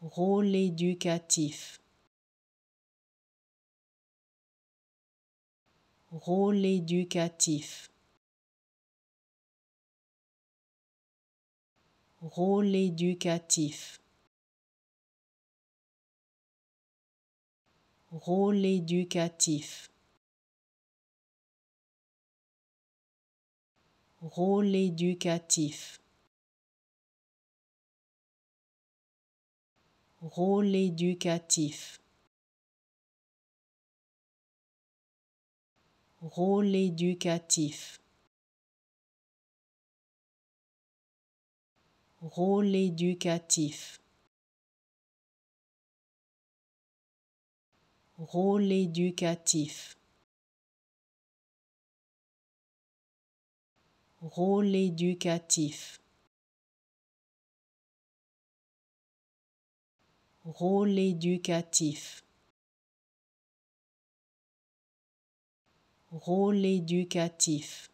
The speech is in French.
rôle éducatif. Rôle éducatif. Rôle éducatif. Rôle éducatif. Rôle éducatif. Rôle éducatif. Rôle éducatif. Rôle éducatif. Rôle éducatif. Rôle éducatif. Rôle éducatif. Rôle éducatif.